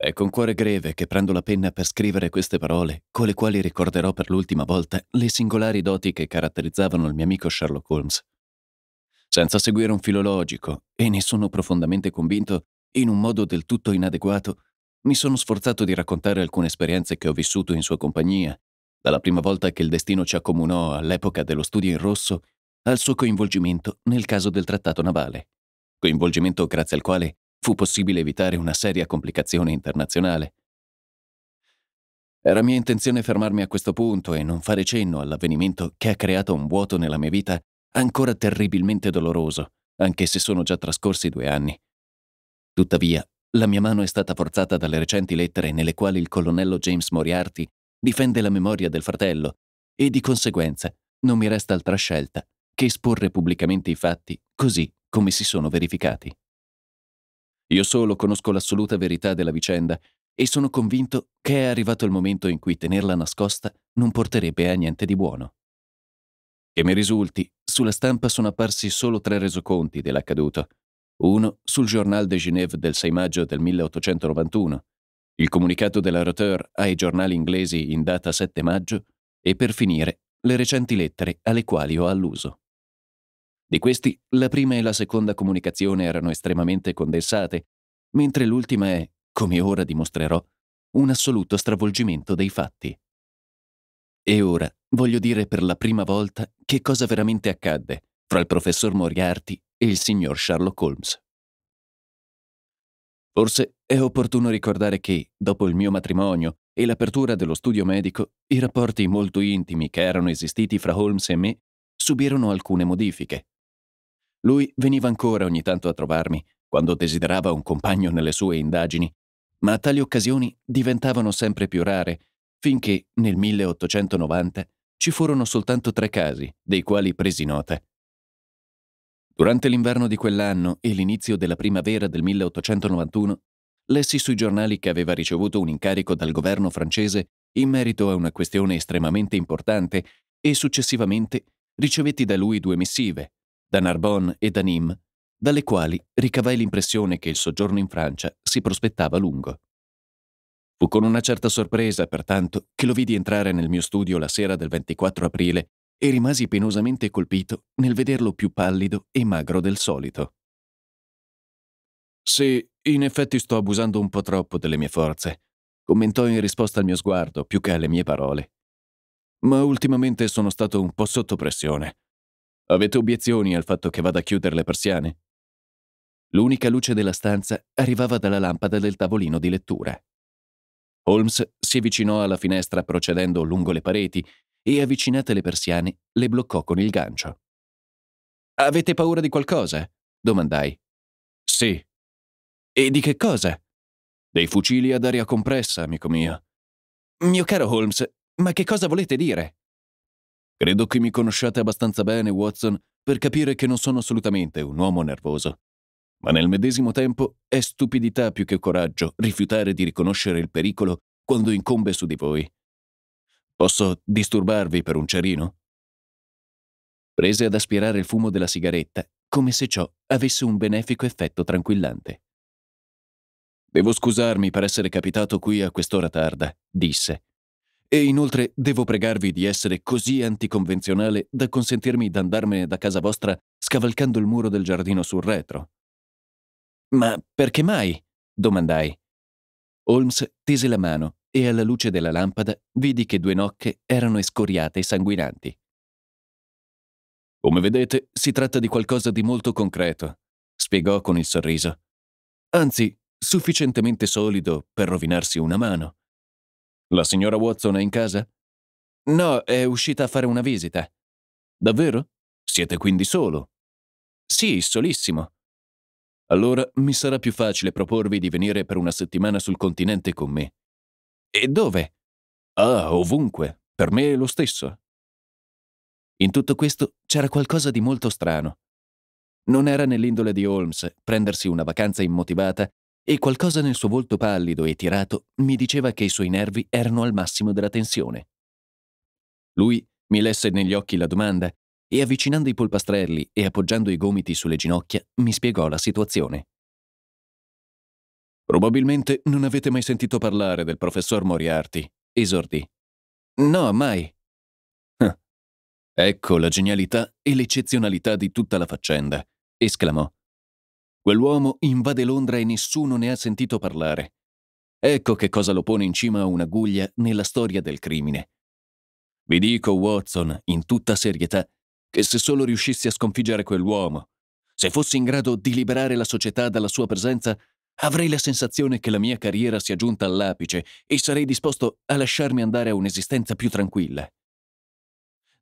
È con ecco, cuore greve che prendo la penna per scrivere queste parole, con le quali ricorderò per l'ultima volta le singolari doti che caratterizzavano il mio amico Sherlock Holmes. Senza seguire un filologico, e ne sono profondamente convinto, in un modo del tutto inadeguato, mi sono sforzato di raccontare alcune esperienze che ho vissuto in sua compagnia, dalla prima volta che il destino ci accomunò all'epoca dello studio in rosso al suo coinvolgimento nel caso del trattato navale, coinvolgimento grazie al quale fu possibile evitare una seria complicazione internazionale. Era mia intenzione fermarmi a questo punto e non fare cenno all'avvenimento che ha creato un vuoto nella mia vita ancora terribilmente doloroso, anche se sono già trascorsi due anni. Tuttavia, la mia mano è stata forzata dalle recenti lettere nelle quali il colonnello James Moriarty difende la memoria del fratello e di conseguenza non mi resta altra scelta che esporre pubblicamente i fatti così come si sono verificati. Io solo conosco l'assoluta verità della vicenda e sono convinto che è arrivato il momento in cui tenerla nascosta non porterebbe a niente di buono. Che mi risulti, sulla stampa sono apparsi solo tre resoconti dell'accaduto. Uno sul Journal de Genève del 6 maggio del 1891, il comunicato della Roteur ai giornali inglesi in data 7 maggio e per finire le recenti lettere alle quali ho alluso. Di questi, la prima e la seconda comunicazione erano estremamente condensate, mentre l'ultima è, come ora dimostrerò, un assoluto stravolgimento dei fatti. E ora voglio dire per la prima volta che cosa veramente accadde fra il professor Moriarty e il signor Sherlock Holmes. Forse è opportuno ricordare che, dopo il mio matrimonio e l'apertura dello studio medico, i rapporti molto intimi che erano esistiti fra Holmes e me subirono alcune modifiche. Lui veniva ancora ogni tanto a trovarmi, quando desiderava un compagno nelle sue indagini, ma tali occasioni diventavano sempre più rare, finché nel 1890 ci furono soltanto tre casi, dei quali presi nota. Durante l'inverno di quell'anno e l'inizio della primavera del 1891, lessi sui giornali che aveva ricevuto un incarico dal governo francese in merito a una questione estremamente importante e successivamente ricevetti da lui due missive, da Narbonne e da Nîmes, dalle quali ricavai l'impressione che il soggiorno in Francia si prospettava lungo. Fu con una certa sorpresa, pertanto, che lo vidi entrare nel mio studio la sera del 24 aprile e rimasi penosamente colpito nel vederlo più pallido e magro del solito. Sì, in effetti sto abusando un po' troppo delle mie forze, commentò in risposta al mio sguardo più che alle mie parole. Ma ultimamente sono stato un po' sotto pressione. Avete obiezioni al fatto che vada a chiudere le persiane? L'unica luce della stanza arrivava dalla lampada del tavolino di lettura. Holmes si avvicinò alla finestra procedendo lungo le pareti e, avvicinate le persiane, le bloccò con il gancio. Avete paura di qualcosa? domandai. Sì. E di che cosa? Dei fucili ad aria compressa, amico mio. Mio caro Holmes, ma che cosa volete dire? Credo che mi conosciate abbastanza bene, Watson, per capire che non sono assolutamente un uomo nervoso. Ma nel medesimo tempo è stupidità più che coraggio rifiutare di riconoscere il pericolo quando incombe su di voi. Posso disturbarvi per un cerino? Prese ad aspirare il fumo della sigaretta, come se ciò avesse un benefico effetto tranquillante. Devo scusarmi per essere capitato qui a quest'ora tarda, disse, e inoltre devo pregarvi di essere così anticonvenzionale da consentirmi d'andarmene da casa vostra scavalcando il muro del giardino sul retro. Ma perché mai? domandai. Holmes tese la mano e alla luce della lampada vidi che due nocche erano escoriate e sanguinanti. Come vedete, si tratta di qualcosa di molto concreto, spiegò con il sorriso. Anzi, sufficientemente solido per rovinarsi una mano. La signora Watson è in casa? No, è uscita a fare una visita. Davvero? Siete quindi solo? Sì, solissimo. Allora mi sarà più facile proporvi di venire per una settimana sul continente con me. E dove? Ah, ovunque. Per me è lo stesso. In tutto questo c'era qualcosa di molto strano. Non era nell'indole di Holmes prendersi una vacanza immotivata e qualcosa nel suo volto pallido e tirato mi diceva che i suoi nervi erano al massimo della tensione. Lui mi lesse negli occhi la domanda e avvicinando i polpastrelli e appoggiando i gomiti sulle ginocchia mi spiegò la situazione. Probabilmente non avete mai sentito parlare del professor Moriarty, esordì. No, mai. Ah. Ecco la genialità e l'eccezionalità di tutta la faccenda, esclamò, Quell'uomo invade Londra e nessuno ne ha sentito parlare. Ecco che cosa lo pone in cima a un'aguglia nella storia del crimine. Vi dico, Watson, in tutta serietà, che se solo riuscissi a sconfiggere quell'uomo, se fossi in grado di liberare la società dalla sua presenza, avrei la sensazione che la mia carriera sia giunta all'apice e sarei disposto a lasciarmi andare a un'esistenza più tranquilla.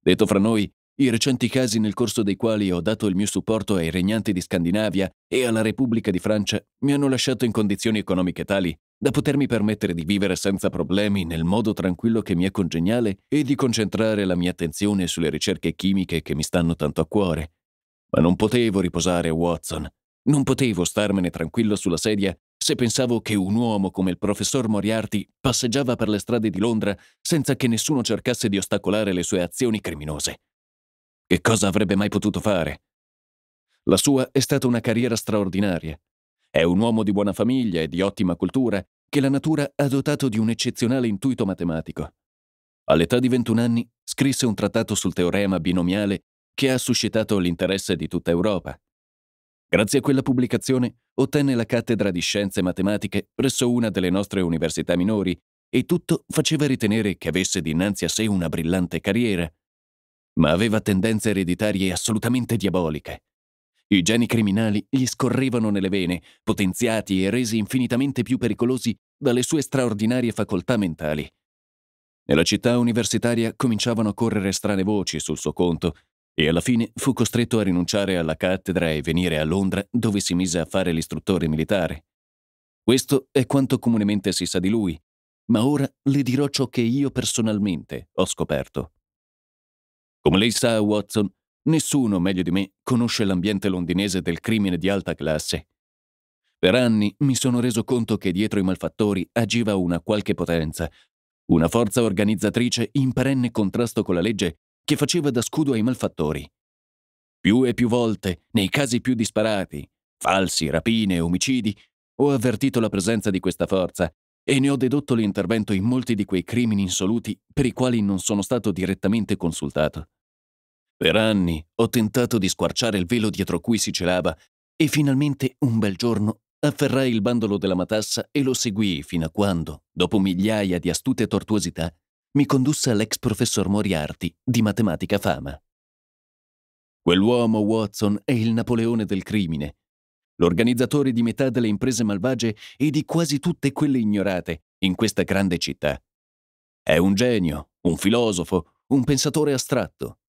Detto fra noi, i recenti casi nel corso dei quali ho dato il mio supporto ai regnanti di Scandinavia e alla Repubblica di Francia mi hanno lasciato in condizioni economiche tali da potermi permettere di vivere senza problemi nel modo tranquillo che mi è congeniale e di concentrare la mia attenzione sulle ricerche chimiche che mi stanno tanto a cuore. Ma non potevo riposare, Watson. Non potevo starmene tranquillo sulla sedia se pensavo che un uomo come il professor Moriarty passeggiava per le strade di Londra senza che nessuno cercasse di ostacolare le sue azioni criminose. Che cosa avrebbe mai potuto fare? La sua è stata una carriera straordinaria. È un uomo di buona famiglia e di ottima cultura che la natura ha dotato di un eccezionale intuito matematico. All'età di 21 anni scrisse un trattato sul teorema binomiale che ha suscitato l'interesse di tutta Europa. Grazie a quella pubblicazione ottenne la cattedra di scienze matematiche presso una delle nostre università minori e tutto faceva ritenere che avesse dinanzi a sé una brillante carriera, ma aveva tendenze ereditarie assolutamente diaboliche. I geni criminali gli scorrevano nelle vene, potenziati e resi infinitamente più pericolosi dalle sue straordinarie facoltà mentali. Nella città universitaria cominciavano a correre strane voci sul suo conto e alla fine fu costretto a rinunciare alla cattedra e venire a Londra dove si mise a fare l'istruttore militare. Questo è quanto comunemente si sa di lui, ma ora le dirò ciò che io personalmente ho scoperto. Come lei sa, Watson, nessuno meglio di me conosce l'ambiente londinese del crimine di alta classe. Per anni mi sono reso conto che dietro i malfattori agiva una qualche potenza, una forza organizzatrice in perenne contrasto con la legge che faceva da scudo ai malfattori. Più e più volte, nei casi più disparati, falsi, rapine, omicidi, ho avvertito la presenza di questa forza e ne ho dedotto l'intervento in molti di quei crimini insoluti per i quali non sono stato direttamente consultato. Per anni ho tentato di squarciare il velo dietro cui si celava e finalmente un bel giorno afferrai il bandolo della matassa e lo seguii fino a quando, dopo migliaia di astute tortuosità, mi condusse all'ex professor Moriarty di matematica fama. Quell'uomo Watson è il Napoleone del crimine, l'organizzatore di metà delle imprese malvagie e di quasi tutte quelle ignorate in questa grande città. È un genio, un filosofo, un pensatore astratto,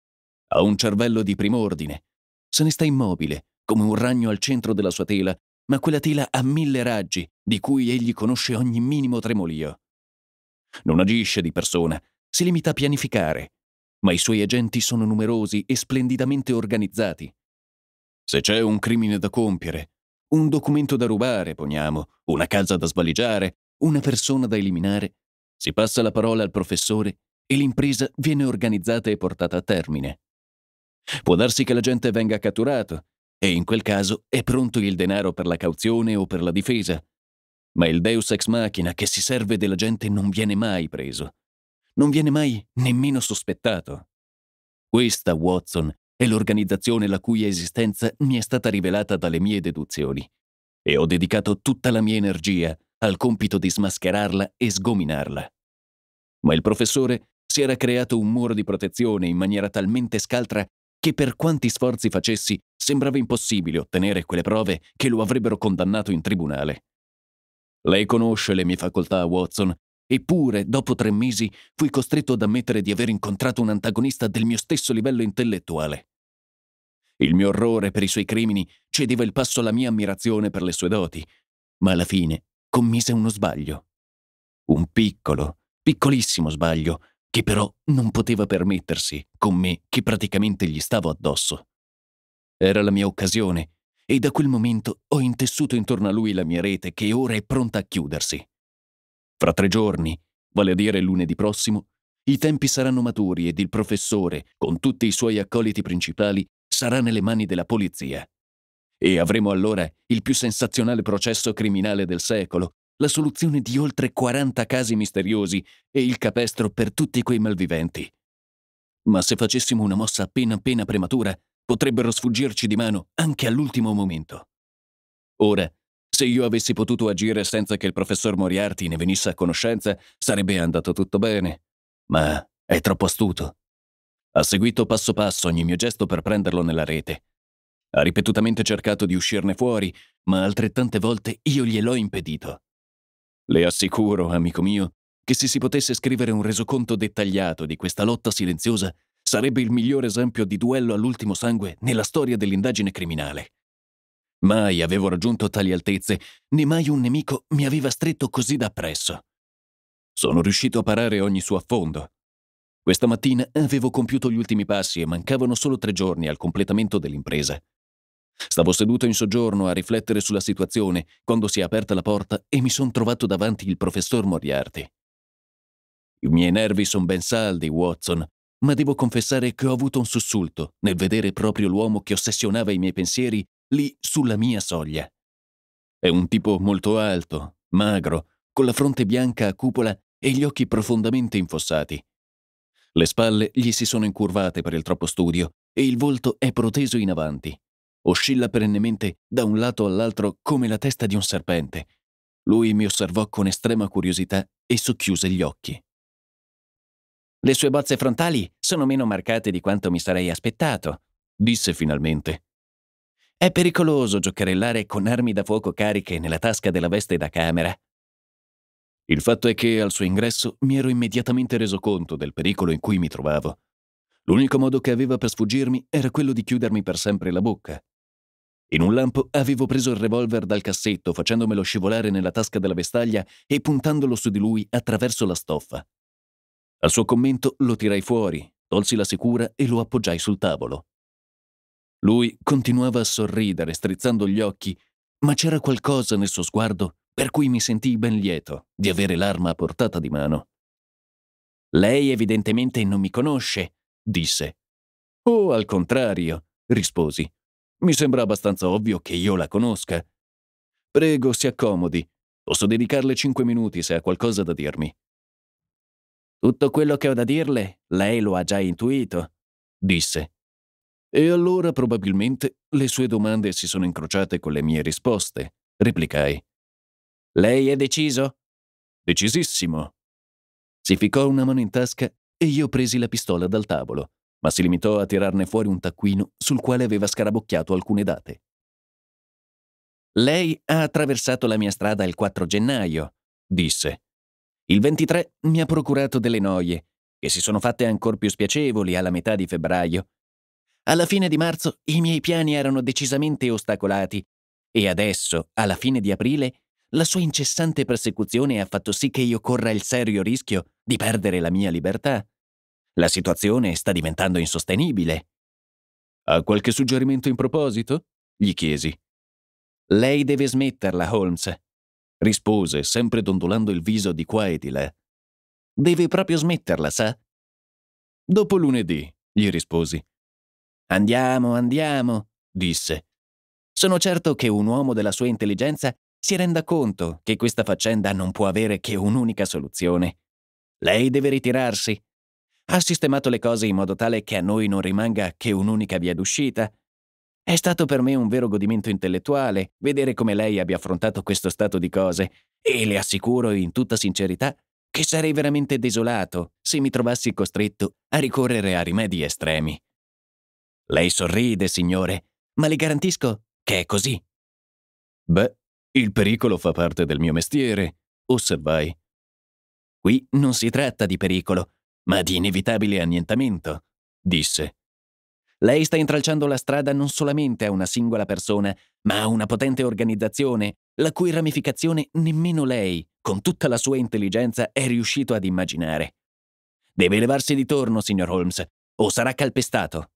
ha un cervello di prim'ordine. Se ne sta immobile, come un ragno al centro della sua tela, ma quella tela ha mille raggi, di cui egli conosce ogni minimo tremolio. Non agisce di persona, si limita a pianificare, ma i suoi agenti sono numerosi e splendidamente organizzati. Se c'è un crimine da compiere, un documento da rubare, poniamo, una casa da svaligiare, una persona da eliminare, si passa la parola al professore e l'impresa viene organizzata e portata a termine. Può darsi che la gente venga catturato e in quel caso è pronto il denaro per la cauzione o per la difesa. Ma il deus ex machina che si serve della gente non viene mai preso. Non viene mai nemmeno sospettato. Questa, Watson, è l'organizzazione la cui esistenza mi è stata rivelata dalle mie deduzioni. E ho dedicato tutta la mia energia al compito di smascherarla e sgominarla. Ma il professore si era creato un muro di protezione in maniera talmente scaltra che per quanti sforzi facessi sembrava impossibile ottenere quelle prove che lo avrebbero condannato in tribunale. Lei conosce le mie facoltà, Watson, eppure dopo tre mesi fui costretto ad ammettere di aver incontrato un antagonista del mio stesso livello intellettuale. Il mio orrore per i suoi crimini cedeva il passo alla mia ammirazione per le sue doti, ma alla fine commise uno sbaglio. Un piccolo, piccolissimo sbaglio, che però non poteva permettersi con me che praticamente gli stavo addosso. Era la mia occasione e da quel momento ho intessuto intorno a lui la mia rete che ora è pronta a chiudersi. Fra tre giorni, vale a dire lunedì prossimo, i tempi saranno maturi ed il professore, con tutti i suoi accoliti principali, sarà nelle mani della polizia. E avremo allora il più sensazionale processo criminale del secolo, la soluzione di oltre 40 casi misteriosi e il capestro per tutti quei malviventi. Ma se facessimo una mossa appena appena prematura, potrebbero sfuggirci di mano anche all'ultimo momento. Ora, se io avessi potuto agire senza che il professor Moriarty ne venisse a conoscenza, sarebbe andato tutto bene. Ma è troppo astuto. Ha seguito passo passo ogni mio gesto per prenderlo nella rete. Ha ripetutamente cercato di uscirne fuori, ma altrettante volte io gliel'ho impedito. Le assicuro, amico mio, che se si potesse scrivere un resoconto dettagliato di questa lotta silenziosa, sarebbe il miglior esempio di duello all'ultimo sangue nella storia dell'indagine criminale. Mai avevo raggiunto tali altezze, né mai un nemico mi aveva stretto così da presso. Sono riuscito a parare ogni suo affondo. Questa mattina avevo compiuto gli ultimi passi e mancavano solo tre giorni al completamento dell'impresa. Stavo seduto in soggiorno a riflettere sulla situazione quando si è aperta la porta e mi sono trovato davanti il professor Moriarty. I miei nervi sono ben saldi, Watson, ma devo confessare che ho avuto un sussulto nel vedere proprio l'uomo che ossessionava i miei pensieri lì sulla mia soglia. È un tipo molto alto, magro, con la fronte bianca a cupola e gli occhi profondamente infossati. Le spalle gli si sono incurvate per il troppo studio e il volto è proteso in avanti, Oscilla perennemente da un lato all'altro come la testa di un serpente. Lui mi osservò con estrema curiosità e socchiuse gli occhi. Le sue bozze frontali sono meno marcate di quanto mi sarei aspettato, disse finalmente. È pericoloso giocherellare con armi da fuoco cariche nella tasca della veste da camera. Il fatto è che al suo ingresso mi ero immediatamente reso conto del pericolo in cui mi trovavo. L'unico modo che aveva per sfuggirmi era quello di chiudermi per sempre la bocca, in un lampo avevo preso il revolver dal cassetto facendomelo scivolare nella tasca della vestaglia e puntandolo su di lui attraverso la stoffa. Al suo commento lo tirai fuori, tolsi la sicura e lo appoggiai sul tavolo. Lui continuava a sorridere, strizzando gli occhi, ma c'era qualcosa nel suo sguardo per cui mi sentii ben lieto di avere l'arma a portata di mano. Lei evidentemente non mi conosce, disse. Oh, al contrario, risposi. Mi sembra abbastanza ovvio che io la conosca. Prego, si accomodi. Posso dedicarle cinque minuti se ha qualcosa da dirmi. Tutto quello che ho da dirle, lei lo ha già intuito, disse. E allora probabilmente le sue domande si sono incrociate con le mie risposte, replicai. Lei è deciso? Decisissimo. Si ficcò una mano in tasca e io presi la pistola dal tavolo, ma si limitò a tirarne fuori un taccuino sul quale aveva scarabocchiato alcune date. Lei ha attraversato la mia strada il 4 gennaio, disse. Il 23 mi ha procurato delle noie, che si sono fatte ancor più spiacevoli alla metà di febbraio. Alla fine di marzo i miei piani erano decisamente ostacolati e adesso, alla fine di aprile, la sua incessante persecuzione ha fatto sì che io corra il serio rischio di perdere la mia libertà. La situazione sta diventando insostenibile. Ha qualche suggerimento in proposito? gli chiesi. Lei deve smetterla, Holmes, rispose, sempre dondolando il viso di qua e di là. Deve proprio smetterla, sa? Dopo lunedì, gli risposi. Andiamo, andiamo, disse. Sono certo che un uomo della sua intelligenza si renda conto che questa faccenda non può avere che un'unica soluzione. Lei deve ritirarsi ha sistemato le cose in modo tale che a noi non rimanga che un'unica via d'uscita. È stato per me un vero godimento intellettuale vedere come lei abbia affrontato questo stato di cose e le assicuro in tutta sincerità che sarei veramente desolato se mi trovassi costretto a ricorrere a rimedi estremi. Lei sorride, signore, ma le garantisco che è così. Beh, il pericolo fa parte del mio mestiere, osservai. Qui non si tratta di pericolo, ma di inevitabile annientamento, disse. Lei sta intralciando la strada non solamente a una singola persona, ma a una potente organizzazione, la cui ramificazione nemmeno lei, con tutta la sua intelligenza, è riuscito ad immaginare. Deve levarsi di torno, signor Holmes, o sarà calpestato.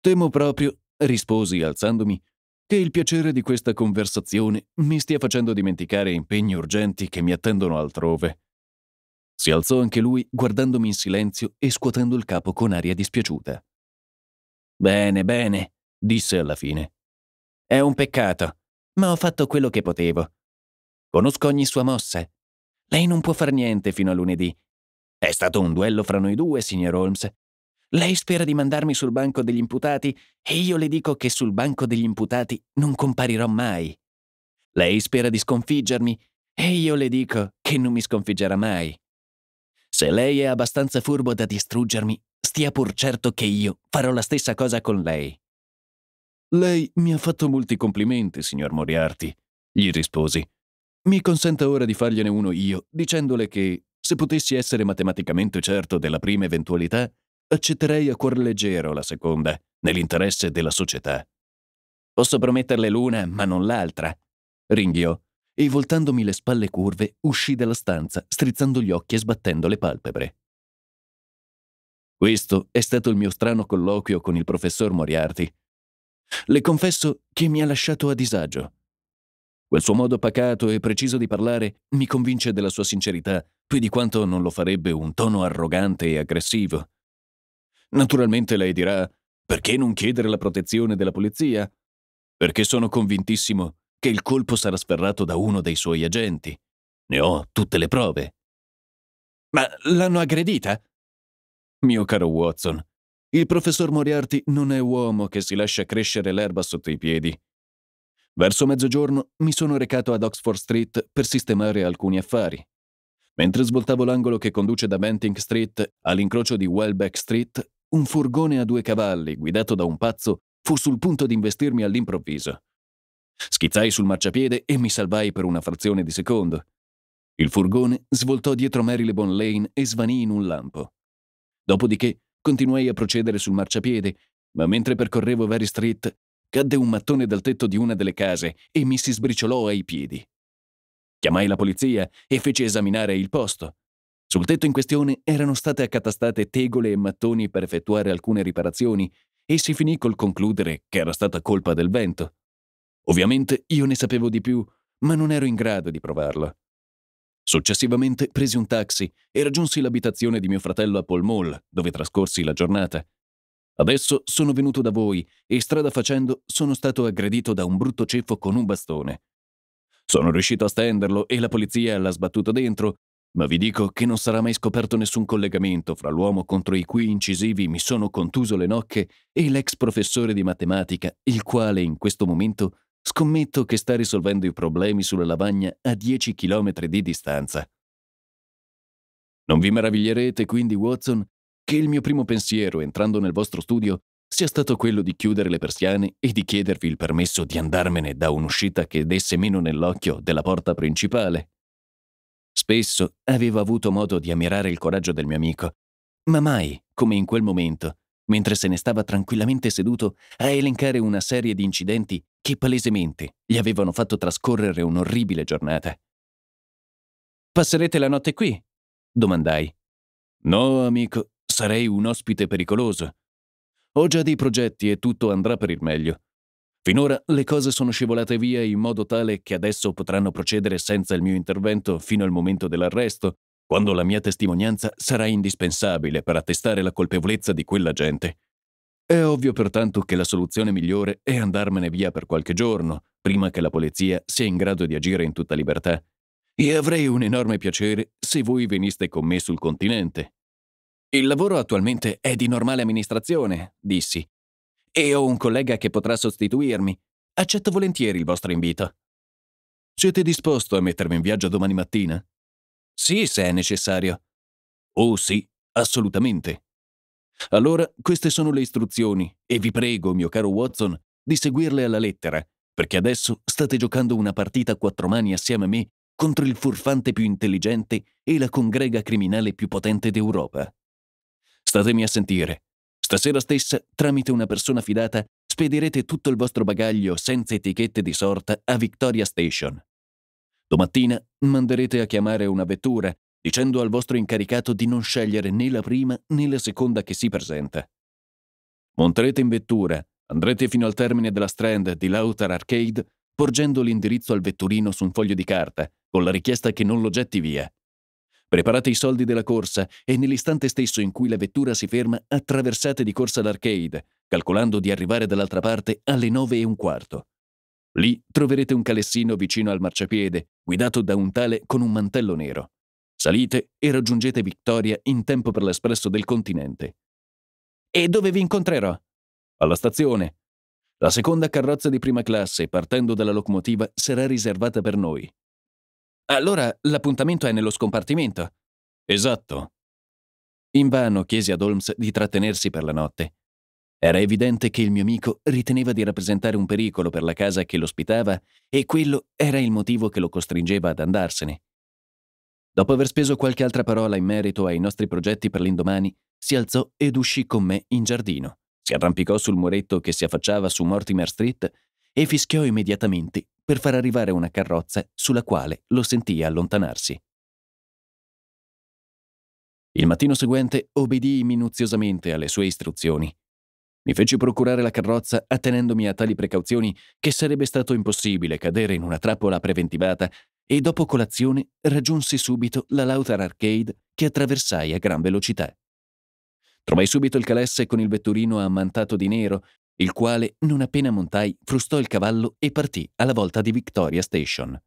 Temo proprio, risposi alzandomi, che il piacere di questa conversazione mi stia facendo dimenticare impegni urgenti che mi attendono altrove. Si alzò anche lui, guardandomi in silenzio e scuotendo il capo con aria dispiaciuta. Bene, bene, disse alla fine. È un peccato, ma ho fatto quello che potevo. Conosco ogni sua mossa. Lei non può far niente fino a lunedì. È stato un duello fra noi due, signor Holmes. Lei spera di mandarmi sul banco degli imputati e io le dico che sul banco degli imputati non comparirò mai. Lei spera di sconfiggermi e io le dico che non mi sconfiggerà mai. Se lei è abbastanza furbo da distruggermi, stia pur certo che io farò la stessa cosa con lei. Lei mi ha fatto molti complimenti, signor Moriarty, gli risposi. Mi consenta ora di fargliene uno io, dicendole che, se potessi essere matematicamente certo della prima eventualità, accetterei a cuor leggero la seconda, nell'interesse della società. Posso prometterle l'una, ma non l'altra, ringhiò, e voltandomi le spalle curve uscì dalla stanza, strizzando gli occhi e sbattendo le palpebre. Questo è stato il mio strano colloquio con il professor Moriarty. Le confesso che mi ha lasciato a disagio. Quel suo modo pacato e preciso di parlare mi convince della sua sincerità più di quanto non lo farebbe un tono arrogante e aggressivo. Naturalmente lei dirà: perché non chiedere la protezione della polizia? Perché sono convintissimo che il colpo sarà sferrato da uno dei suoi agenti. Ne ho tutte le prove. Ma l'hanno aggredita? Mio caro Watson, il professor Moriarty non è uomo che si lascia crescere l'erba sotto i piedi. Verso mezzogiorno mi sono recato ad Oxford Street per sistemare alcuni affari. Mentre svoltavo l'angolo che conduce da Bentinck Street all'incrocio di Welbeck Street, un furgone a due cavalli, guidato da un pazzo, fu sul punto di investirmi all'improvviso. Schizzai sul marciapiede e mi salvai per una frazione di secondo. Il furgone svoltò dietro Marylebone Lane e svanì in un lampo. Dopodiché continuai a procedere sul marciapiede, ma mentre percorrevo Very Street, cadde un mattone dal tetto di una delle case e mi si sbriciolò ai piedi. Chiamai la polizia e feci esaminare il posto. Sul tetto in questione erano state accatastate tegole e mattoni per effettuare alcune riparazioni e si finì col concludere che era stata colpa del vento. Ovviamente io ne sapevo di più, ma non ero in grado di provarla. Successivamente presi un taxi e raggiunsi l'abitazione di mio fratello a Polmol, dove trascorsi la giornata. Adesso sono venuto da voi e strada facendo sono stato aggredito da un brutto ceffo con un bastone. Sono riuscito a stenderlo e la polizia l'ha sbattuto dentro, ma vi dico che non sarà mai scoperto nessun collegamento fra l'uomo contro i cui incisivi mi sono contuso le nocche e l'ex professore di matematica, il quale in questo momento Scommetto che sta risolvendo i problemi sulla lavagna a 10 km di distanza. Non vi meraviglierete quindi, Watson, che il mio primo pensiero entrando nel vostro studio sia stato quello di chiudere le persiane e di chiedervi il permesso di andarmene da un'uscita che desse meno nell'occhio della porta principale. Spesso avevo avuto modo di ammirare il coraggio del mio amico, ma mai, come in quel momento, mentre se ne stava tranquillamente seduto a elencare una serie di incidenti che palesemente gli avevano fatto trascorrere un'orribile giornata. Passerete la notte qui? domandai. No, amico, sarei un ospite pericoloso. Ho già dei progetti e tutto andrà per il meglio. Finora le cose sono scivolate via in modo tale che adesso potranno procedere senza il mio intervento fino al momento dell'arresto, quando la mia testimonianza sarà indispensabile per attestare la colpevolezza di quella gente. È ovvio pertanto che la soluzione migliore è andarmene via per qualche giorno, prima che la polizia sia in grado di agire in tutta libertà. E avrei un enorme piacere se voi veniste con me sul continente. Il lavoro attualmente è di normale amministrazione, dissi. E ho un collega che potrà sostituirmi. Accetto volentieri il vostro invito. Siete disposto a mettermi in viaggio domani mattina? Sì, se è necessario. Oh sì, assolutamente. Allora, queste sono le istruzioni e vi prego, mio caro Watson, di seguirle alla lettera, perché adesso state giocando una partita a quattro mani assieme a me contro il furfante più intelligente e la congrega criminale più potente d'Europa. Statemi a sentire. Stasera stessa, tramite una persona fidata, spedirete tutto il vostro bagaglio senza etichette di sorta a Victoria Station. Domattina manderete a chiamare una vettura dicendo al vostro incaricato di non scegliere né la prima né la seconda che si presenta. Monterete in vettura, andrete fino al termine della Strand di Lauter Arcade, porgendo l'indirizzo al vetturino su un foglio di carta, con la richiesta che non lo getti via. Preparate i soldi della corsa e nell'istante stesso in cui la vettura si ferma attraversate di corsa l'arcade, calcolando di arrivare dall'altra parte alle nove e un quarto. Lì troverete un calessino vicino al marciapiede, guidato da un tale con un mantello nero. Salite e raggiungete Victoria in tempo per l'espresso del continente. E dove vi incontrerò? Alla stazione. La seconda carrozza di prima classe, partendo dalla locomotiva, sarà riservata per noi. Allora l'appuntamento è nello scompartimento. Esatto. Invano chiesi ad Holmes di trattenersi per la notte. Era evidente che il mio amico riteneva di rappresentare un pericolo per la casa che l'ospitava e quello era il motivo che lo costringeva ad andarsene. Dopo aver speso qualche altra parola in merito ai nostri progetti per l'indomani, si alzò ed uscì con me in giardino, si arrampicò sul muretto che si affacciava su Mortimer Street e fischiò immediatamente per far arrivare una carrozza sulla quale lo sentì allontanarsi. Il mattino seguente obbedii minuziosamente alle sue istruzioni. Mi feci procurare la carrozza attenendomi a tali precauzioni che sarebbe stato impossibile cadere in una trappola preventivata e dopo colazione raggiunsi subito la Lauter Arcade che attraversai a gran velocità. Trovai subito il calesse con il vetturino ammantato di nero, il quale, non appena montai, frustò il cavallo e partì alla volta di Victoria Station.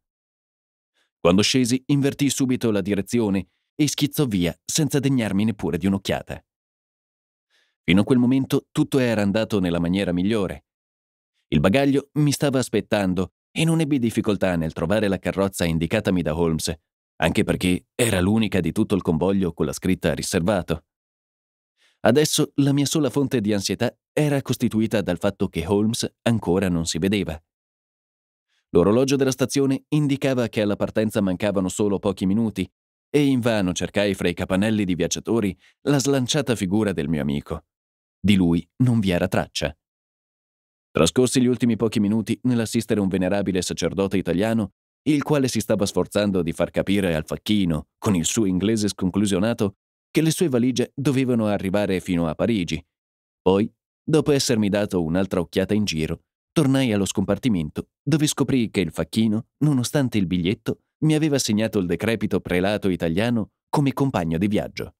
Quando scesi, invertì subito la direzione e schizzò via senza degnarmi neppure di un'occhiata. Fino a quel momento tutto era andato nella maniera migliore. Il bagaglio mi stava aspettando e non ebbi difficoltà nel trovare la carrozza indicatami da Holmes, anche perché era l'unica di tutto il convoglio con la scritta riservato. Adesso la mia sola fonte di ansietà era costituita dal fatto che Holmes ancora non si vedeva. L'orologio della stazione indicava che alla partenza mancavano solo pochi minuti e invano cercai fra i capannelli di viaggiatori la slanciata figura del mio amico. Di lui non vi era traccia. Trascorsi gli ultimi pochi minuti nell'assistere un venerabile sacerdote italiano, il quale si stava sforzando di far capire al facchino, con il suo inglese sconclusionato, che le sue valigie dovevano arrivare fino a Parigi. Poi, dopo essermi dato un'altra occhiata in giro, tornai allo scompartimento, dove scoprii che il facchino, nonostante il biglietto, mi aveva segnato il decrepito prelato italiano come compagno di viaggio.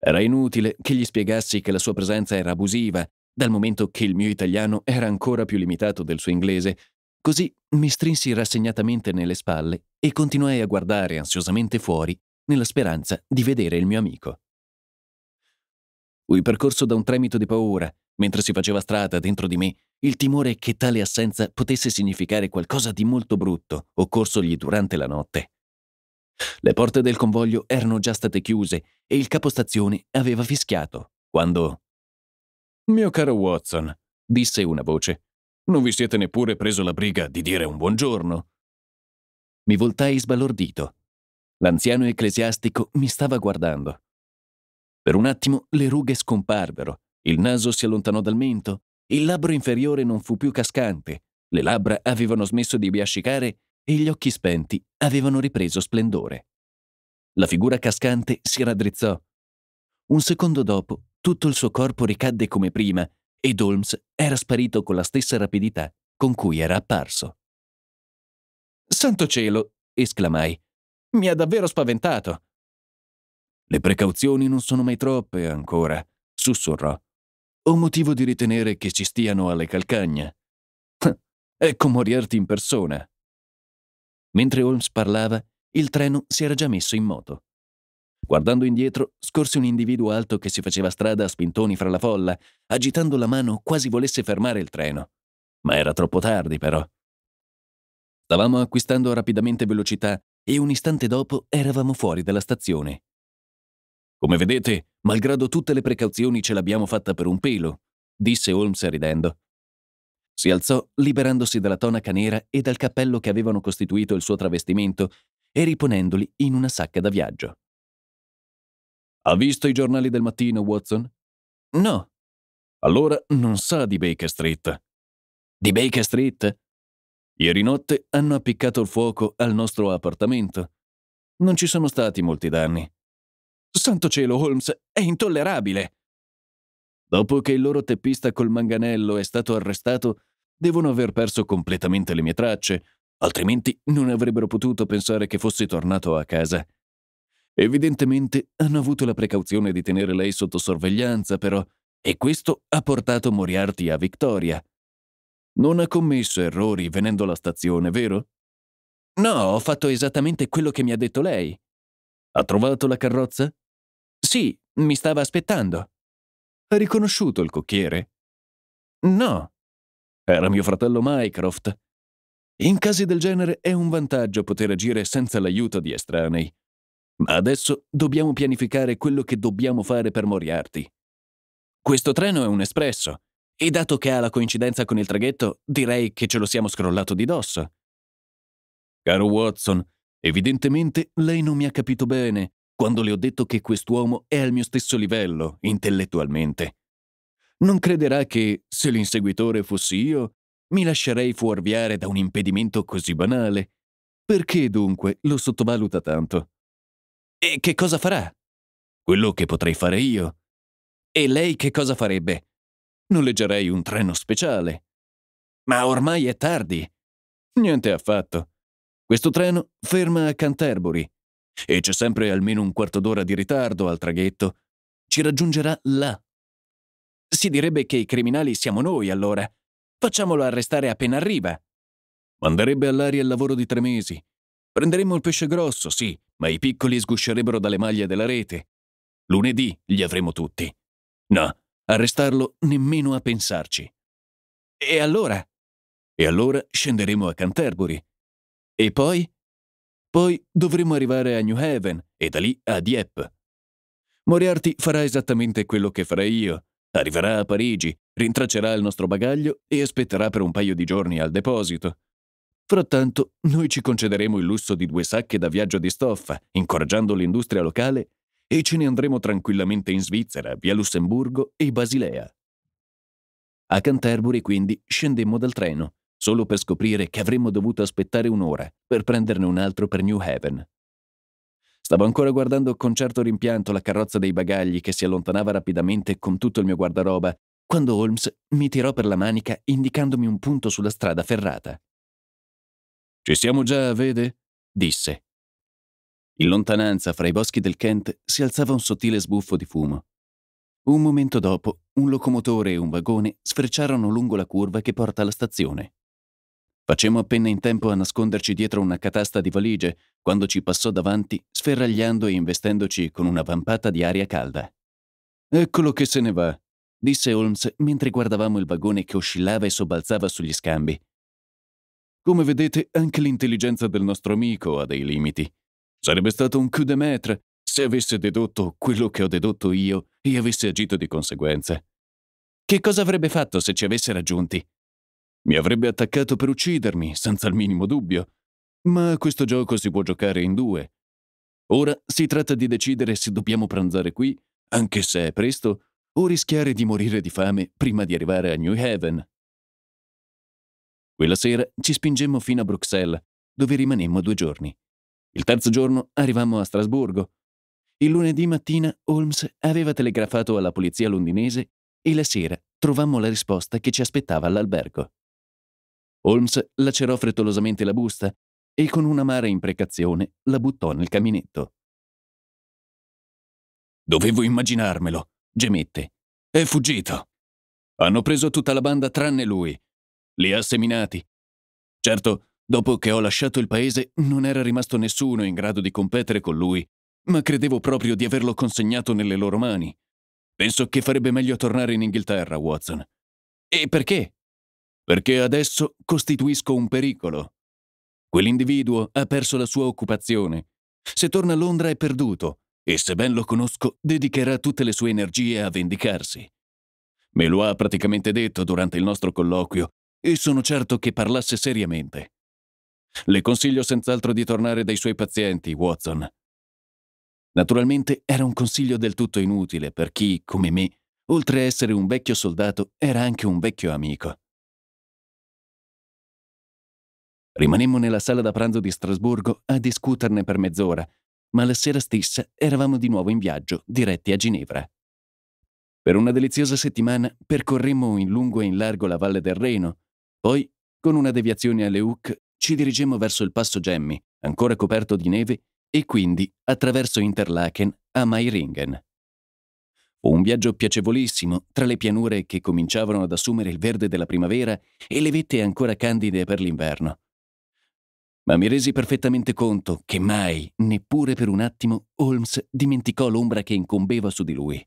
Era inutile che gli spiegassi che la sua presenza era abusiva dal momento che il mio italiano era ancora più limitato del suo inglese, così mi strinsi rassegnatamente nelle spalle e continuai a guardare ansiosamente fuori nella speranza di vedere il mio amico. Fui percorso da un tremito di paura, mentre si faceva strada dentro di me il timore che tale assenza potesse significare qualcosa di molto brutto occorsogli durante la notte. Le porte del convoglio erano già state chiuse e il capostazione aveva fischiato, quando mio caro Watson, disse una voce, non vi siete neppure preso la briga di dire un buongiorno. Mi voltai sbalordito. L'anziano ecclesiastico mi stava guardando. Per un attimo le rughe scomparvero, il naso si allontanò dal mento, il labbro inferiore non fu più cascante, le labbra avevano smesso di biascicare e gli occhi spenti avevano ripreso splendore. La figura cascante si raddrizzò, un secondo dopo, tutto il suo corpo ricadde come prima ed Holmes era sparito con la stessa rapidità con cui era apparso. Santo cielo! esclamai. Mi ha davvero spaventato. Le precauzioni non sono mai troppe ancora, sussurrò. Ho motivo di ritenere che ci stiano alle calcagna. ecco Moriarty in persona. Mentre Holmes parlava, il treno si era già messo in moto. Guardando indietro, scorse un individuo alto che si faceva strada a spintoni fra la folla, agitando la mano quasi volesse fermare il treno. Ma era troppo tardi, però. Stavamo acquistando rapidamente velocità e un istante dopo eravamo fuori dalla stazione. Come vedete, malgrado tutte le precauzioni ce l'abbiamo fatta per un pelo, disse Holmes ridendo. Si alzò, liberandosi dalla tonaca nera e dal cappello che avevano costituito il suo travestimento e riponendoli in una sacca da viaggio. Ha visto i giornali del mattino, Watson? No. Allora non sa di Baker Street. Di Baker Street? Ieri notte hanno appiccato il fuoco al nostro appartamento. Non ci sono stati molti danni. Santo cielo, Holmes, è intollerabile! Dopo che il loro teppista col manganello è stato arrestato, devono aver perso completamente le mie tracce, altrimenti non avrebbero potuto pensare che fossi tornato a casa. Evidentemente hanno avuto la precauzione di tenere lei sotto sorveglianza, però, e questo ha portato Moriarty a Victoria. Non ha commesso errori venendo alla stazione, vero? No, ho fatto esattamente quello che mi ha detto lei. Ha trovato la carrozza? Sì, mi stava aspettando. Ha riconosciuto il cocchiere? No. Era mio fratello Mycroft. In casi del genere è un vantaggio poter agire senza l'aiuto di estranei. Ma adesso dobbiamo pianificare quello che dobbiamo fare per Moriarty. Questo treno è un espresso, e dato che ha la coincidenza con il traghetto, direi che ce lo siamo scrollato di dosso. Caro Watson, evidentemente lei non mi ha capito bene quando le ho detto che quest'uomo è al mio stesso livello, intellettualmente. Non crederà che, se l'inseguitore fossi io, mi lascerei fuorviare da un impedimento così banale. Perché dunque lo sottovaluta tanto? E che cosa farà? Quello che potrei fare io. E lei che cosa farebbe? Noleggerei un treno speciale. Ma ormai è tardi. Niente affatto. Questo treno ferma a Canterbury e c'è sempre almeno un quarto d'ora di ritardo al traghetto. Ci raggiungerà là. Si direbbe che i criminali siamo noi, allora. Facciamolo arrestare appena arriva. Manderebbe all'aria il lavoro di tre mesi Prenderemmo il pesce grosso, sì, ma i piccoli sguscerebbero dalle maglie della rete. Lunedì li avremo tutti. No, arrestarlo nemmeno a pensarci. E allora? E allora scenderemo a Canterbury. E poi? Poi dovremo arrivare a New Haven e da lì a Dieppe. Moriarty farà esattamente quello che farei io. Arriverà a Parigi, rintraccerà il nostro bagaglio e aspetterà per un paio di giorni al deposito. Frattanto, noi ci concederemo il lusso di due sacche da viaggio di stoffa, incoraggiando l'industria locale, e ce ne andremo tranquillamente in Svizzera, via Lussemburgo e Basilea. A Canterbury, quindi, scendemmo dal treno, solo per scoprire che avremmo dovuto aspettare un'ora per prenderne un altro per New Haven. Stavo ancora guardando con certo rimpianto la carrozza dei bagagli che si allontanava rapidamente con tutto il mio guardaroba, quando Holmes mi tirò per la manica indicandomi un punto sulla strada ferrata. Ci siamo già, vede? disse. In lontananza, fra i boschi del Kent, si alzava un sottile sbuffo di fumo. Un momento dopo, un locomotore e un vagone sfrecciarono lungo la curva che porta alla stazione. Facemmo appena in tempo a nasconderci dietro una catasta di valigie quando ci passò davanti, sferragliando e investendoci con una vampata di aria calda. Eccolo che se ne va, disse Holmes mentre guardavamo il vagone che oscillava e sobbalzava sugli scambi, come vedete, anche l'intelligenza del nostro amico ha dei limiti. Sarebbe stato un coup de maître se avesse dedotto quello che ho dedotto io e avesse agito di conseguenza. Che cosa avrebbe fatto se ci avesse raggiunti? Mi avrebbe attaccato per uccidermi, senza il minimo dubbio. Ma questo gioco si può giocare in due. Ora si tratta di decidere se dobbiamo pranzare qui, anche se è presto, o rischiare di morire di fame prima di arrivare a New Haven. Quella sera ci spingemmo fino a Bruxelles, dove rimanemmo due giorni. Il terzo giorno arrivammo a Strasburgo. Il lunedì mattina Holmes aveva telegrafato alla polizia londinese e la sera trovammo la risposta che ci aspettava all'albergo. Holmes lacerò frettolosamente la busta e con un'amara imprecazione la buttò nel caminetto. Dovevo immaginarmelo, gemette. È fuggito. Hanno preso tutta la banda tranne lui li ha seminati. Certo, dopo che ho lasciato il paese non era rimasto nessuno in grado di competere con lui, ma credevo proprio di averlo consegnato nelle loro mani. Penso che farebbe meglio tornare in Inghilterra, Watson. E perché? Perché adesso costituisco un pericolo. Quell'individuo ha perso la sua occupazione. Se torna a Londra è perduto e, se ben lo conosco, dedicherà tutte le sue energie a vendicarsi. Me lo ha praticamente detto durante il nostro colloquio e sono certo che parlasse seriamente. Le consiglio senz'altro di tornare dai suoi pazienti, Watson. Naturalmente era un consiglio del tutto inutile per chi, come me, oltre a essere un vecchio soldato, era anche un vecchio amico. Rimanemmo nella sala da pranzo di Strasburgo a discuterne per mezz'ora, ma la sera stessa eravamo di nuovo in viaggio, diretti a Ginevra. Per una deliziosa settimana percorremmo in lungo e in largo la Valle del Reno, poi, con una deviazione alle hook, ci dirigemmo verso il passo Gemmi, ancora coperto di neve, e quindi attraverso Interlaken a Meiringen. Fu un viaggio piacevolissimo tra le pianure che cominciavano ad assumere il verde della primavera e le vette ancora candide per l'inverno. Ma mi resi perfettamente conto che mai, neppure per un attimo, Holmes dimenticò l'ombra che incombeva su di lui.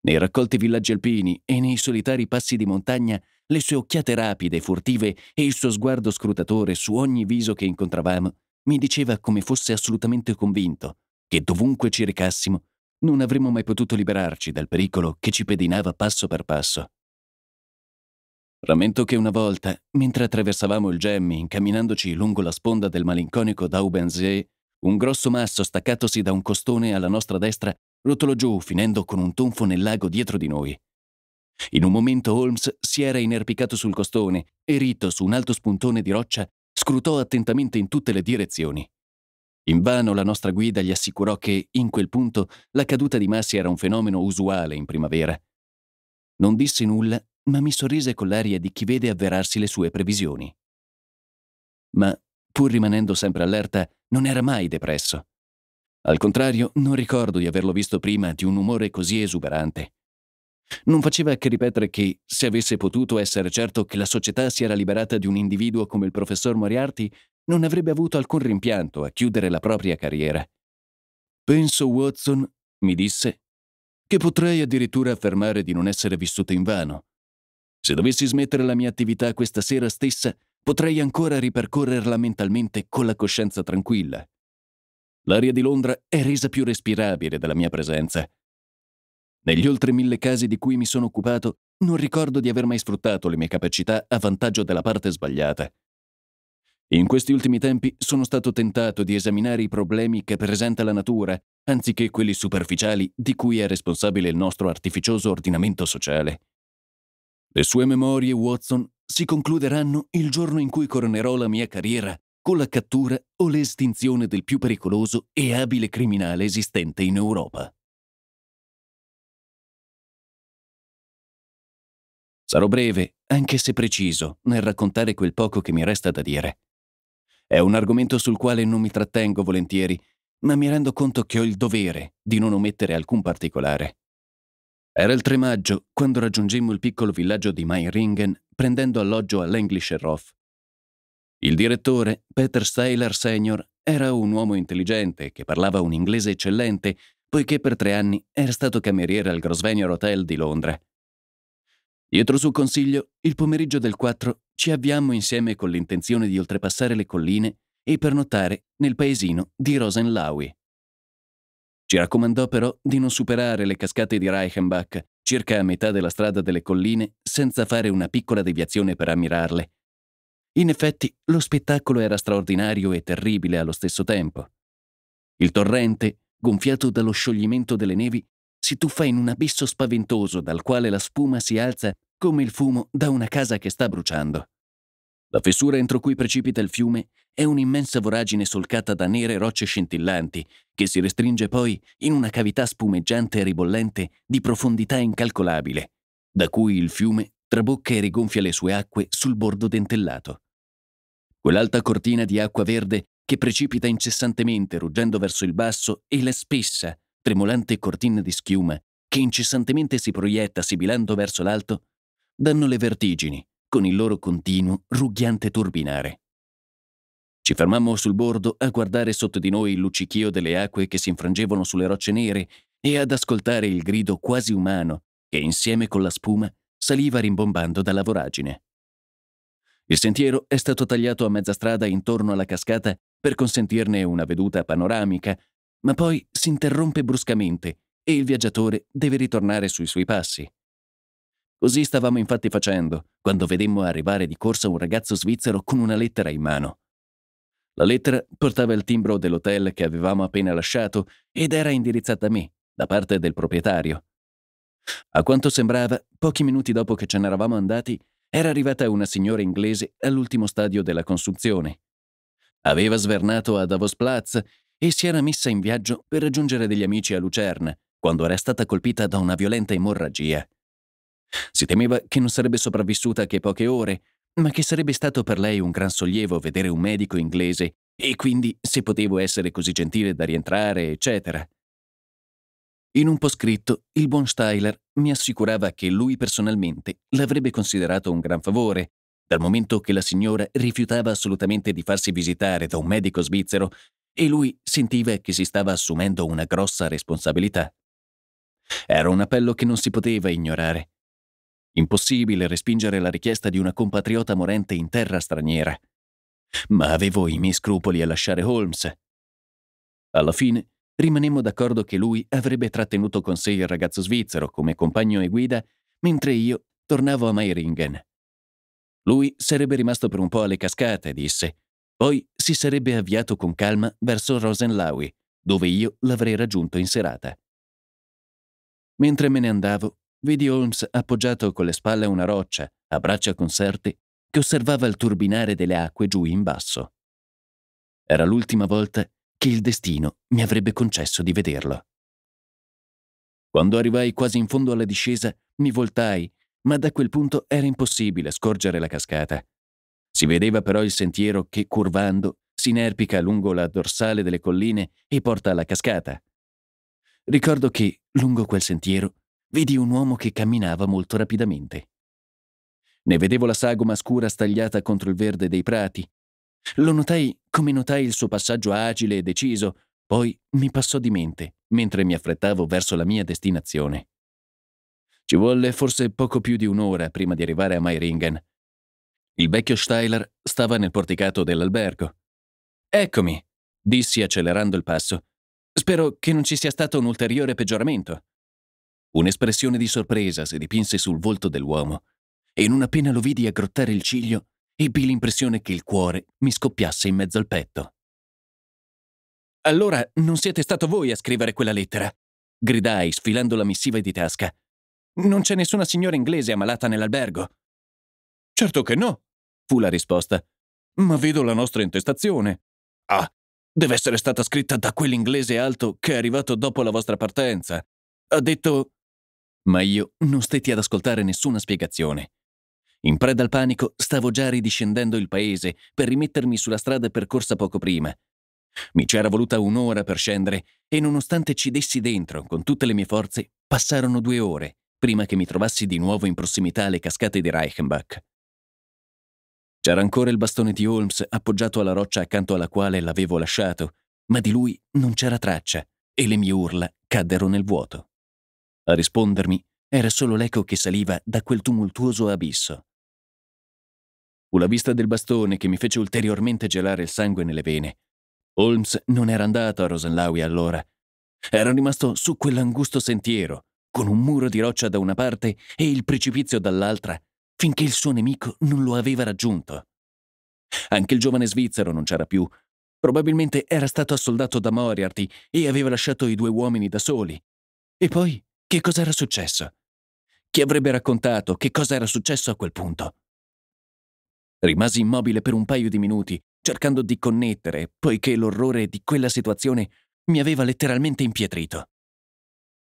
Nei raccolti villaggi alpini e nei solitari passi di montagna le sue occhiate rapide e furtive e il suo sguardo scrutatore su ogni viso che incontravamo mi diceva come fosse assolutamente convinto che dovunque ci recassimo non avremmo mai potuto liberarci dal pericolo che ci pedinava passo per passo. Rammento che una volta, mentre attraversavamo il Gemmi incamminandoci lungo la sponda del malinconico Daubenzier, un grosso masso staccatosi da un costone alla nostra destra rotolò giù finendo con un tonfo nel lago dietro di noi. In un momento Holmes si era inerpicato sul costone e, ritto su un alto spuntone di roccia, scrutò attentamente in tutte le direzioni. Invano la nostra guida gli assicurò che, in quel punto, la caduta di massi era un fenomeno usuale in primavera. Non disse nulla, ma mi sorrise con l'aria di chi vede avverarsi le sue previsioni. Ma, pur rimanendo sempre allerta, non era mai depresso. Al contrario, non ricordo di averlo visto prima di un umore così esuberante. Non faceva che ripetere che, se avesse potuto essere certo che la società si era liberata di un individuo come il professor Moriarty, non avrebbe avuto alcun rimpianto a chiudere la propria carriera. Penso, Watson, mi disse, che potrei addirittura affermare di non essere vissuto in vano. Se dovessi smettere la mia attività questa sera stessa, potrei ancora ripercorrerla mentalmente con la coscienza tranquilla. L'aria di Londra è resa più respirabile dalla mia presenza negli oltre mille casi di cui mi sono occupato, non ricordo di aver mai sfruttato le mie capacità a vantaggio della parte sbagliata. In questi ultimi tempi sono stato tentato di esaminare i problemi che presenta la natura, anziché quelli superficiali di cui è responsabile il nostro artificioso ordinamento sociale. Le sue memorie, Watson, si concluderanno il giorno in cui coronerò la mia carriera con la cattura o l'estinzione del più pericoloso e abile criminale esistente in Europa. Sarò breve, anche se preciso, nel raccontare quel poco che mi resta da dire. È un argomento sul quale non mi trattengo volentieri, ma mi rendo conto che ho il dovere di non omettere alcun particolare. Era il 3 maggio quando raggiungemmo il piccolo villaggio di Meiringen prendendo alloggio all'Englischer Hof. Il direttore, Peter Steyler Sr., era un uomo intelligente che parlava un inglese eccellente, poiché per tre anni era stato cameriere al Grosvenor Hotel di Londra. Dietro suo consiglio, il pomeriggio del 4 ci avviamo insieme con l'intenzione di oltrepassare le colline e pernottare nel paesino di Rosenlaui. Ci raccomandò però di non superare le cascate di Reichenbach, circa a metà della strada delle colline, senza fare una piccola deviazione per ammirarle. In effetti, lo spettacolo era straordinario e terribile allo stesso tempo. Il torrente, gonfiato dallo scioglimento delle nevi, si tuffa in un abisso spaventoso dal quale la spuma si alza come il fumo da una casa che sta bruciando. La fessura entro cui precipita il fiume è un'immensa voragine solcata da nere rocce scintillanti, che si restringe poi in una cavità spumeggiante e ribollente di profondità incalcolabile, da cui il fiume trabocca e rigonfia le sue acque sul bordo dentellato. Quell'alta cortina di acqua verde che precipita incessantemente ruggendo verso il basso e la spessa, tremolante cortina di schiuma che incessantemente si proietta sibilando verso l'alto, danno le vertigini, con il loro continuo, rugghiante turbinare. Ci fermammo sul bordo a guardare sotto di noi il luccichio delle acque che si infrangevano sulle rocce nere e ad ascoltare il grido quasi umano che insieme con la spuma saliva rimbombando dalla voragine. Il sentiero è stato tagliato a mezza strada intorno alla cascata per consentirne una veduta panoramica, ma poi si interrompe bruscamente e il viaggiatore deve ritornare sui suoi passi. Così stavamo infatti facendo, quando vedemmo arrivare di corsa un ragazzo svizzero con una lettera in mano. La lettera portava il timbro dell'hotel che avevamo appena lasciato ed era indirizzata a me, da parte del proprietario. A quanto sembrava, pochi minuti dopo che ce n'eravamo andati, era arrivata una signora inglese all'ultimo stadio della consunzione. Aveva svernato a Davos Platz e si era messa in viaggio per raggiungere degli amici a Lucerna, quando era stata colpita da una violenta emorragia si temeva che non sarebbe sopravvissuta che poche ore, ma che sarebbe stato per lei un gran sollievo vedere un medico inglese e quindi se potevo essere così gentile da rientrare, eccetera. In un poscritto, il buon Styler mi assicurava che lui personalmente l'avrebbe considerato un gran favore, dal momento che la signora rifiutava assolutamente di farsi visitare da un medico svizzero e lui sentiva che si stava assumendo una grossa responsabilità. Era un appello che non si poteva ignorare. Impossibile respingere la richiesta di una compatriota morente in terra straniera. Ma avevo i miei scrupoli a lasciare Holmes. Alla fine rimanemmo d'accordo che lui avrebbe trattenuto con sé il ragazzo svizzero come compagno e guida, mentre io tornavo a Meiringen. Lui sarebbe rimasto per un po' alle cascate, disse. Poi si sarebbe avviato con calma verso Rosenlaui, dove io l'avrei raggiunto in serata. Mentre me ne andavo, Vidi Holmes appoggiato con le spalle a una roccia, a braccia conserte, che osservava il turbinare delle acque giù in basso. Era l'ultima volta che il destino mi avrebbe concesso di vederlo. Quando arrivai quasi in fondo alla discesa, mi voltai, ma da quel punto era impossibile scorgere la cascata. Si vedeva però il sentiero che, curvando, si inerpica lungo la dorsale delle colline e porta alla cascata. Ricordo che, lungo quel sentiero, vidi un uomo che camminava molto rapidamente. Ne vedevo la sagoma scura stagliata contro il verde dei prati. Lo notai come notai il suo passaggio agile e deciso, poi mi passò di mente mentre mi affrettavo verso la mia destinazione. Ci volle forse poco più di un'ora prima di arrivare a Meiringen. Il vecchio Steiler stava nel porticato dell'albergo. Eccomi, dissi accelerando il passo. Spero che non ci sia stato un ulteriore peggioramento. Un'espressione di sorpresa si dipinse sul volto dell'uomo e non appena lo vidi aggrottare il ciglio, ebbi l'impressione che il cuore mi scoppiasse in mezzo al petto. Allora non siete stato voi a scrivere quella lettera? gridai, sfilando la missiva di tasca. Non c'è nessuna signora inglese ammalata nell'albergo. Certo che no, fu la risposta. Ma vedo la nostra intestazione. Ah, deve essere stata scritta da quell'inglese alto che è arrivato dopo la vostra partenza. Ha detto ma io non stetti ad ascoltare nessuna spiegazione. In preda al panico stavo già ridiscendendo il paese per rimettermi sulla strada percorsa poco prima. Mi c'era voluta un'ora per scendere e nonostante ci dessi dentro con tutte le mie forze, passarono due ore prima che mi trovassi di nuovo in prossimità alle cascate di Reichenbach. C'era ancora il bastone di Holmes appoggiato alla roccia accanto alla quale l'avevo lasciato, ma di lui non c'era traccia e le mie urla caddero nel vuoto. A rispondermi era solo l'eco che saliva da quel tumultuoso abisso. Fu la vista del bastone che mi fece ulteriormente gelare il sangue nelle vene. Holmes non era andato a Rosenlaui allora. Era rimasto su quell'angusto sentiero, con un muro di roccia da una parte e il precipizio dall'altra, finché il suo nemico non lo aveva raggiunto. Anche il giovane svizzero non c'era più. Probabilmente era stato assoldato da Moriarty e aveva lasciato i due uomini da soli. E poi che cosa era successo? Chi avrebbe raccontato che cosa era successo a quel punto? Rimasi immobile per un paio di minuti, cercando di connettere, poiché l'orrore di quella situazione mi aveva letteralmente impietrito.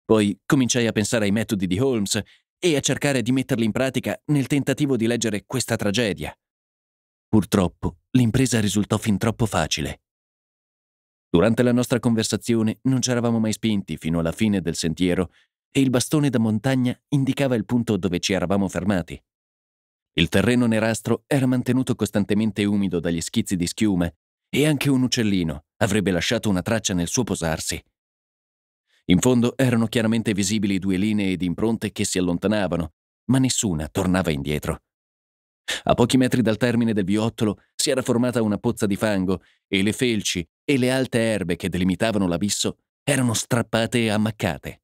Poi cominciai a pensare ai metodi di Holmes e a cercare di metterli in pratica nel tentativo di leggere questa tragedia. Purtroppo l'impresa risultò fin troppo facile. Durante la nostra conversazione non ci eravamo mai spinti fino alla fine del sentiero e il bastone da montagna indicava il punto dove ci eravamo fermati. Il terreno nerastro era mantenuto costantemente umido dagli schizzi di schiuma e anche un uccellino avrebbe lasciato una traccia nel suo posarsi. In fondo erano chiaramente visibili due linee di impronte che si allontanavano, ma nessuna tornava indietro. A pochi metri dal termine del viottolo si era formata una pozza di fango e le felci e le alte erbe che delimitavano l'abisso erano strappate e ammaccate.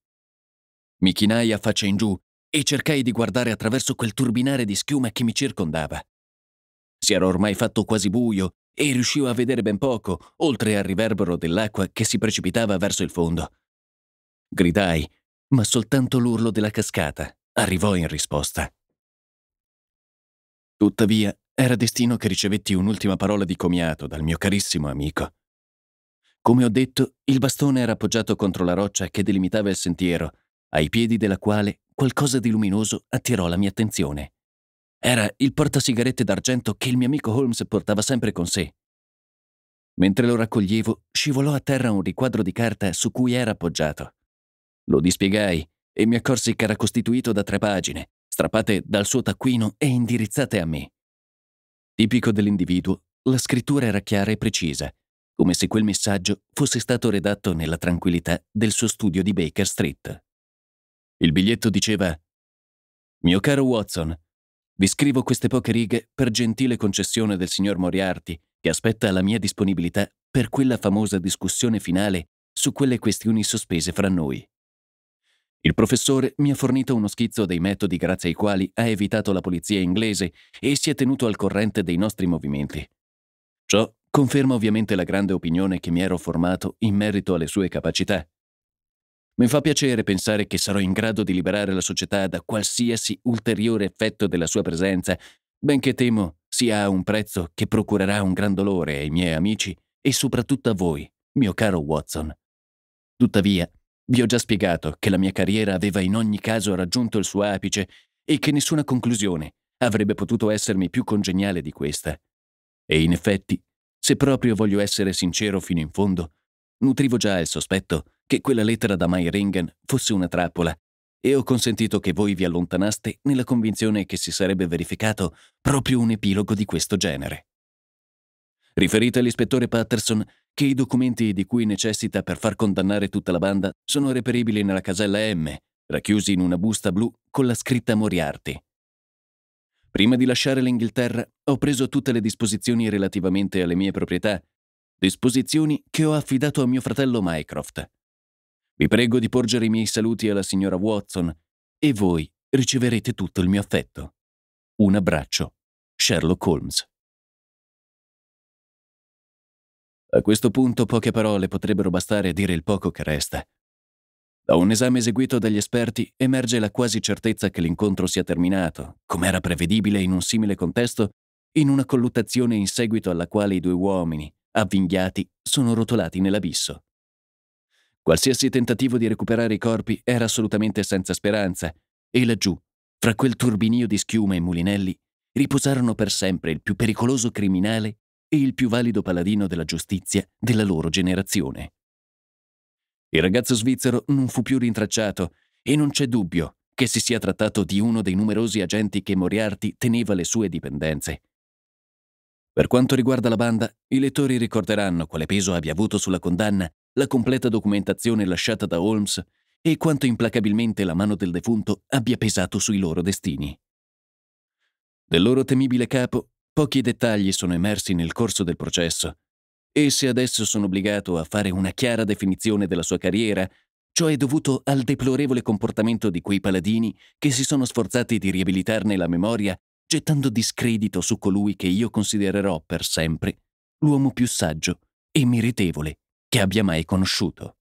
Mi chinai a faccia in giù e cercai di guardare attraverso quel turbinare di schiuma che mi circondava. Si era ormai fatto quasi buio e riuscivo a vedere ben poco, oltre al riverbero dell'acqua che si precipitava verso il fondo. Gridai, ma soltanto l'urlo della cascata arrivò in risposta. Tuttavia, era destino che ricevetti un'ultima parola di comiato dal mio carissimo amico. Come ho detto, il bastone era appoggiato contro la roccia che delimitava il sentiero ai piedi della quale qualcosa di luminoso attirò la mia attenzione. Era il portasigarette d'argento che il mio amico Holmes portava sempre con sé. Mentre lo raccoglievo, scivolò a terra un riquadro di carta su cui era appoggiato. Lo dispiegai e mi accorsi che era costituito da tre pagine, strappate dal suo taccuino e indirizzate a me. Tipico dell'individuo, la scrittura era chiara e precisa, come se quel messaggio fosse stato redatto nella tranquillità del suo studio di Baker Street. Il biglietto diceva Mio caro Watson, vi scrivo queste poche righe per gentile concessione del signor Moriarty, che aspetta la mia disponibilità per quella famosa discussione finale su quelle questioni sospese fra noi. Il professore mi ha fornito uno schizzo dei metodi grazie ai quali ha evitato la polizia inglese e si è tenuto al corrente dei nostri movimenti. Ciò conferma ovviamente la grande opinione che mi ero formato in merito alle sue capacità. Mi fa piacere pensare che sarò in grado di liberare la società da qualsiasi ulteriore effetto della sua presenza, benché temo sia a un prezzo che procurerà un gran dolore ai miei amici e soprattutto a voi, mio caro Watson. Tuttavia, vi ho già spiegato che la mia carriera aveva in ogni caso raggiunto il suo apice e che nessuna conclusione avrebbe potuto essermi più congeniale di questa. E in effetti, se proprio voglio essere sincero fino in fondo, nutrivo già il sospetto che quella lettera da Meiringen fosse una trappola e ho consentito che voi vi allontanaste nella convinzione che si sarebbe verificato proprio un epilogo di questo genere. Riferite all'ispettore Patterson che i documenti di cui necessita per far condannare tutta la banda sono reperibili nella casella M, racchiusi in una busta blu con la scritta Moriarty. Prima di lasciare l'Inghilterra ho preso tutte le disposizioni relativamente alle mie proprietà, disposizioni che ho affidato a mio fratello Mycroft. Vi prego di porgere i miei saluti alla signora Watson e voi riceverete tutto il mio affetto. Un abbraccio. Sherlock Holmes. A questo punto poche parole potrebbero bastare a dire il poco che resta. Da un esame eseguito dagli esperti emerge la quasi certezza che l'incontro sia terminato, come era prevedibile in un simile contesto, in una colluttazione in seguito alla quale i due uomini, avvinghiati, sono rotolati nell'abisso. Qualsiasi tentativo di recuperare i corpi era assolutamente senza speranza, e laggiù, fra quel turbinio di schiuma e mulinelli, riposarono per sempre il più pericoloso criminale e il più valido paladino della giustizia della loro generazione. Il ragazzo svizzero non fu più rintracciato e non c'è dubbio che si sia trattato di uno dei numerosi agenti che Moriarty teneva le sue dipendenze. Per quanto riguarda la banda, i lettori ricorderanno quale peso abbia avuto sulla condanna la completa documentazione lasciata da Holmes e quanto implacabilmente la mano del defunto abbia pesato sui loro destini. Del loro temibile capo, pochi dettagli sono emersi nel corso del processo, e se adesso sono obbligato a fare una chiara definizione della sua carriera, ciò è dovuto al deplorevole comportamento di quei paladini che si sono sforzati di riabilitarne la memoria gettando discredito su colui che io considererò per sempre l'uomo più saggio e meritevole che abbia mai conosciuto.